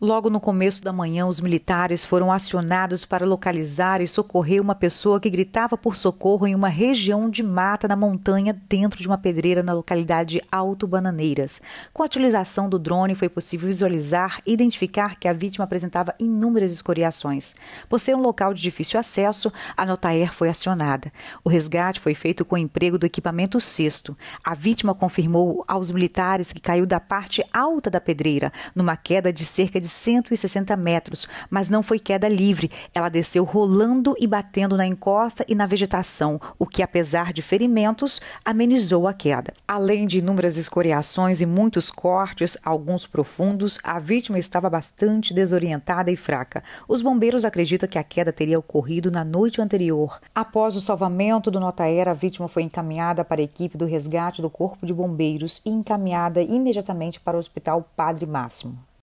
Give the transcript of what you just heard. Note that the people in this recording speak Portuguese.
Logo no começo da manhã, os militares foram acionados para localizar e socorrer uma pessoa que gritava por socorro em uma região de mata na montanha dentro de uma pedreira na localidade Alto Bananeiras. Com a utilização do drone, foi possível visualizar e identificar que a vítima apresentava inúmeras escoriações. Por ser um local de difícil acesso, a Notaer foi acionada. O resgate foi feito com o emprego do equipamento sexto. A vítima confirmou aos militares que caiu da parte alta da pedreira, numa queda de cerca de de 160 metros, mas não foi queda livre. Ela desceu rolando e batendo na encosta e na vegetação, o que, apesar de ferimentos, amenizou a queda. Além de inúmeras escoriações e muitos cortes, alguns profundos, a vítima estava bastante desorientada e fraca. Os bombeiros acreditam que a queda teria ocorrido na noite anterior. Após o salvamento do nota Era, a vítima foi encaminhada para a equipe do resgate do Corpo de Bombeiros e encaminhada imediatamente para o Hospital Padre Máximo.